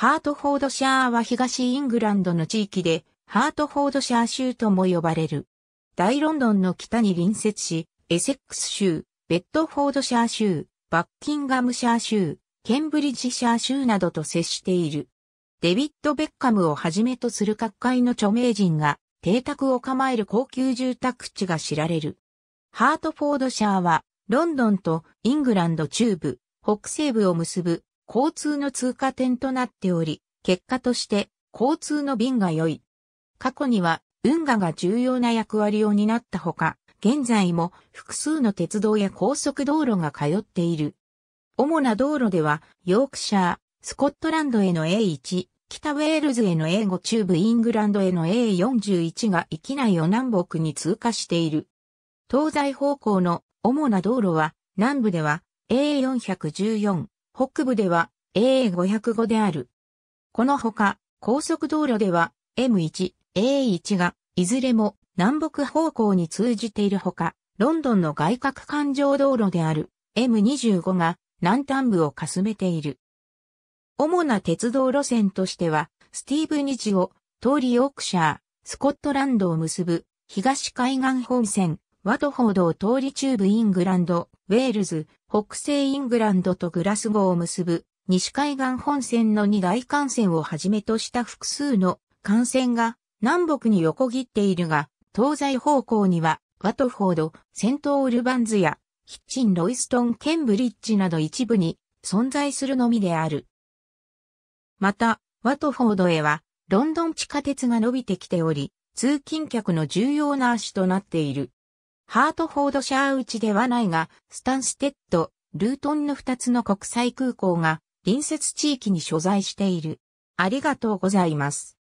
ハートフォードシャーは東イングランドの地域で、ハートフォードシャー州とも呼ばれる。大ロンドンの北に隣接し、エセックス州、ベッドフォードシャー州、バッキンガムシャー州、ケンブリッジシャー州などと接している。デビッド・ベッカムをはじめとする各界の著名人が邸宅を構える高級住宅地が知られる。ハートフォードシャーはロンドンとイングランド中部、北西部を結ぶ交通の通過点となっており、結果として交通の便が良い。過去には運河が重要な役割を担ったほか、現在も複数の鉄道や高速道路が通っている。主な道路では、ヨークシャー、スコットランドへの A1、北ウェールズへの A5 中部イングランドへの A41 が域内を南北に通過している。東西方向の主な道路は、南部では A414、北部では AA505 である。このほか、高速道路では M1、A1 が、いずれも南北方向に通じているほか、ロンドンの外郭環状道路である M25 が南端部をかすめている。主な鉄道路線としては、スティーブ・ニジゴ、通りオークシャー、スコットランドを結ぶ東海岸本線、ワトフォドを通り中部イングランド、ウェールズ、北西イングランドとグラスゴーを結ぶ西海岸本線の2大幹線をはじめとした複数の幹線が南北に横切っているが、東西方向にはワトフォード、セントオールバンズやキッチン・ロイストン・ケンブリッジなど一部に存在するのみである。また、ワトフォードへはロンドン地下鉄が伸びてきており、通勤客の重要な足となっている。ハートフォードシャー内ではないが、スタンステッド、ルートンの2つの国際空港が隣接地域に所在している。ありがとうございます。